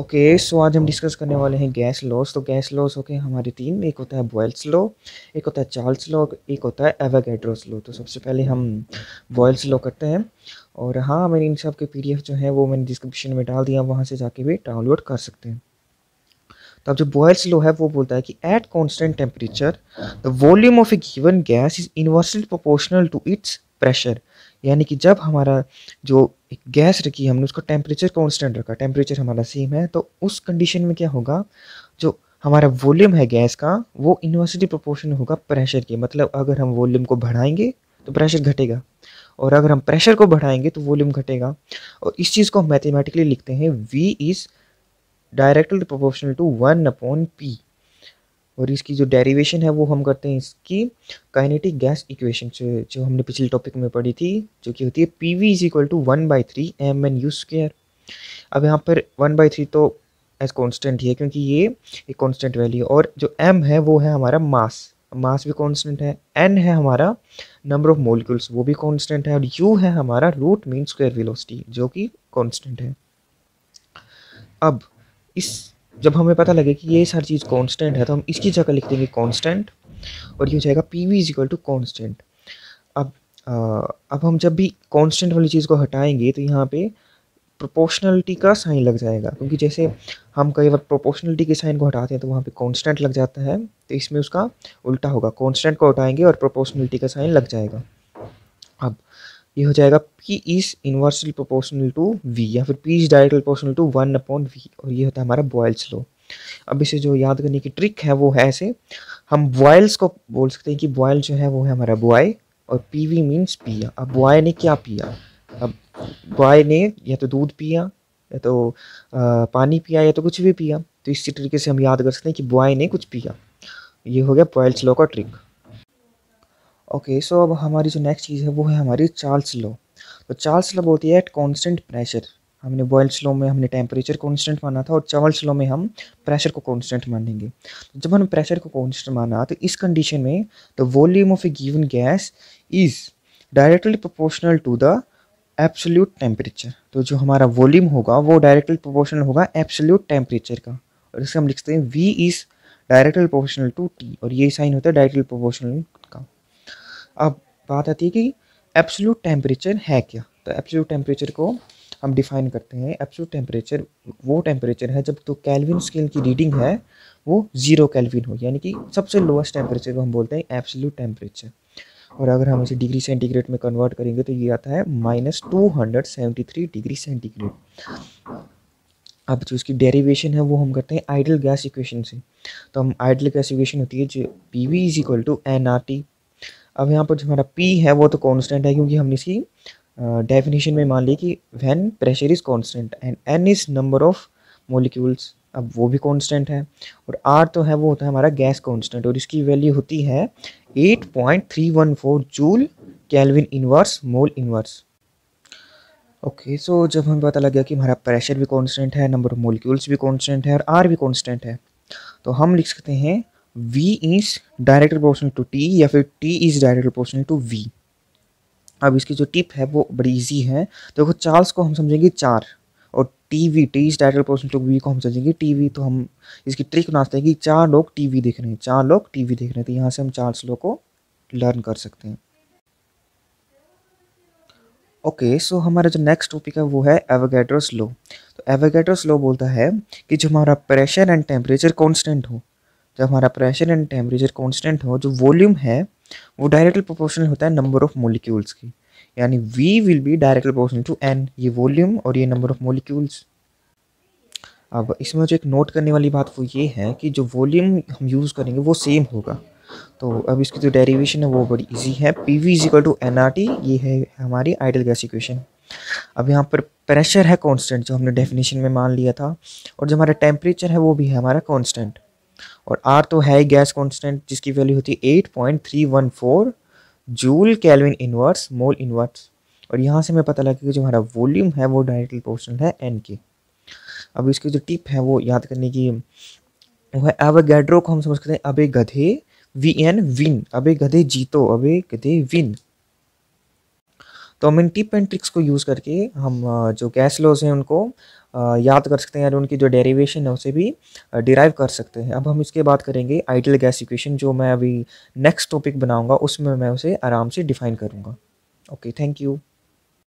okay okay, सो so आज हम discuss करने वाले हैं गैस लॉस तो गैस लॉस ओके हमारे तीन एक होता है बॉयल्स लो एक होता है चार्ल्स लो एक होता है एवागेड्रोस लो तो सबसे पहले हम बॉयल्स लो करते हैं और हाँ मैंने इन सब के पी जो है वो मैंने डिस्क्रिप्शन में डाल दिया वहाँ से जाके भी डाउनलोड कर सकते हैं तो अब जो बॉयल्स लो है वो बोलता है कि at constant temperature the volume of a given gas is inversely proportional to its pressure यानी कि जब हमारा जो गैस रखी हमने उसका टेम्परेचर कॉन्स्टेंट रखा टेम्परेचर हमारा सेम है तो उस कंडीशन में क्या होगा जो हमारा वॉल्यूम है गैस का वो इन्वर्सिटी प्रोपोर्शन होगा प्रेशर के मतलब अगर हम वॉल्यूम को बढ़ाएंगे तो प्रेशर घटेगा और अगर हम प्रेशर को बढ़ाएंगे तो वॉल्यूम घटेगा और इस चीज़ को हम मैथमेटिकली लिखते हैं V is directly proportional to one upon P और इसकी जो डेरिवेशन है वो हम करते हैं इसकी काइनेटिक गैस इक्वेशन से जो हमने पिछले टॉपिक में पढ़ी थी जो कि होती है P V is equal to one by three M N U square अब यहाँ पर वन बाई थ्री तो एज कॉन्स्टेंट ही है क्योंकि ये एक कॉन्स्टेंट वैल्यू है और जो एम है वो है हमारा मास मास भी कॉन्स्टेंट है एन है हमारा नंबर ऑफ मोलिकुल्स वो भी कॉन्स्टेंट है और यू है हमारा रूट मीन स्क्वेयर वेलोसिटी जो कि कॉन्स्टेंट है अब इस जब हमें पता लगे कि ये सारी चीज़ कांस्टेंट है तो हम इसकी जगह लिख देंगे कांस्टेंट और ये हो जाएगा P V is equal to constant अब अब हम जब भी कांस्टेंट वाली चीज़ को हटाएंगे तो यहाँ पे प्रोपोर्शनलिटी का साइन लग जाएगा क्योंकि जैसे हम कई बार प्रोपोर्शनलिटी के साइन को हटाते हैं तो वहाँ पे कांस्टेंट लग जाता है तो इसमें उसका उल्टा होगा कांस्टेंट को हटाएंगे और प्रोपोर्शनलिटी का साइन लग जाएगा अब ये हो जाएगा P is inversely proportional to V या फिर P is directly proportional to one upon V और ये होता है हमारा बॉयल्स लो अब इसे जो याद करने की ट्रिक है वो है ऐसे हम बॉयल्स को बोल सकते हैं कि बॉयल जो है वो है हमारा बॉय और पी वी मीन्स पिया अब बॉय ने क्या पिया अब बॉय ने या तो दूध पिया या तो आ, पानी पिया या तो कुछ भी पिया तो इसी तरीके से हम याद कर सकते हैं कि बॉय ने कुछ पिया ये हो गया बॉयल्स लो का ट्रिक ओके सो अब हमारी जो नेक्स्ट चीज़ है वो है हमारी चार्ल्स लो तो चार्ल्स लो बोलती है एट कॉन्स्टेंट प्रेशर हमने बॉयल्स स्लो में हमने टेम्परेचर कॉन्स्टेंट माना था और चावल स्लो में हम प्रेशर को कॉन्स्टेंट मानेंगे तो जब हम प्रेशर को कॉन्स्टेंट माना तो इस कंडीशन में the volume of a given gas is directly proportional to the absolute temperature तो जो हमारा वॉल्यूम होगा वो डायरेक्टली प्रोपोर्शनल होगा एब्सोल्यूट टेम्परेचर का और इसे हम लिखते हैं V is directly proportional to T और ये साइन होता है डायरेक्टली प्रोपोर्शनल का अब बात आती है कि एब्सोल्यूट टेम्परेचर है क्या तो एब्सोल्यूट टेम्परेचर को हम डिफाइन करते हैं एब्सोल्यूट टेम्परेचर वो टेम्परेचर है जब तो कैलविन स्केल की रीडिंग है वो ज़ीरो कैलविन हो यानी कि सबसे लोएस्ट टेम्परेचर को हम बोलते हैं एब्सोल्यूट टेम्परेचर और अगर हम इसे डिग्री सेंटीग्रेड में कन्वर्ट करेंगे तो ये आता है minus two hundred seventy three degree centigrade अब जो उसकी डेरिवेशन है वो हम करते हैं आइडल गैस इक्वेशन से तो हम आइडल गैस इक्वेशन होती है जो P V is equal to N R T अब यहाँ पर जो हमारा पी है वो तो कॉन्स्टेंट है क्योंकि हमने इसकी डेफिनेशन में मान ली कि when pressure is constant and N is number of molecules अब वो भी कांस्टेंट है और आर तो है वो होता है हमारा गैस कांस्टेंट और इसकी वैल्यू होती है 8.314 joule kelvin inverse mole inverse okay so जब हमें पता लग गया कि हमारा प्रेशर भी कांस्टेंट है नंबर ऑफ मोलिक्यूल्स भी कांस्टेंट है और आर भी कांस्टेंट है तो हम लिख सकते हैं v is directly proportional to t या फिर t is direct proportional to v अब इसकी जो टिप है वो बड़ी इजी है देखो तो चार्ल्स को हम समझेंगे चार और T V T is direct proportional to V को हम समझेंगे टी वी तो हम इसकी ट्रिक नाचते हैं कि चार लोग टी वी देख रहे हैं चार लोग टी वी देख रहे हैं तो यहाँ से हम चार्ल्स लोग को लर्न कर सकते हैं ओके okay, सो so हमारा जो नेक्स्ट टॉपिक है वो है एवोगेड्रोस लो तो एवोगेड्रोस लो बोलता है कि जो हमारा प्रेशर एंड टेम्परेचर कॉन्स्टेंट हो जब हमारा प्रेशर एंड टेम्परेचर कॉन्स्टेंट हो जो वॉल्यूम है वो डायरेक्टली प्रोपोर्शनल होता है नंबर ऑफ मोलिक्यूल्स की यानी V will be directly proportional to N ये वॉल्यूम और ये नंबर ऑफ मोलिक्यूल्स अब इसमें जो एक नोट करने वाली बात वो ये है कि जो वॉल्यूम हम यूज़ करेंगे वो सेम होगा तो अब इसकी जो तो डेरिवेशन है वो बड़ी इजी है P V is equal to N R T ये है हमारी आइडल गैस इक्वेशन अब यहाँ पर प्रेशर है कांस्टेंट जो हमने डेफिनेशन में मान लिया था और जो हमारा टेम्परेचर है वो भी है हमारा कांस्टेंट और आर तो है ही गैस कॉन्स्टेंट जिसकी वैल्यू होती है eight point three one four joule kelvin inverse mole inverse और यहाँ से हमें पता लगेगा जो हमारा वॉल्यूम है वो डायरेक्टली पोर्शनल है एन के अब इसकी जो टिप है वो याद करने की वो है अब गैड्रो को हम समझ करते हैं अबे गधे वी एन विन अबे गधे जीतो अबे गधे विन तो हम इन टिप एंड ट्रिक्स को यूज़ करके हम जो गैस लॉज हैं उनको याद कर सकते हैं और उनकी जो डेरिवेशन है उसे भी डिराइव कर सकते हैं अब हम इसके बात करेंगे आइडियल गैस इक्वेशन जो मैं अभी नेक्स्ट टॉपिक बनाऊंगा उसमें मैं उसे आराम से डिफाइन करूँगा ओके थैंक यू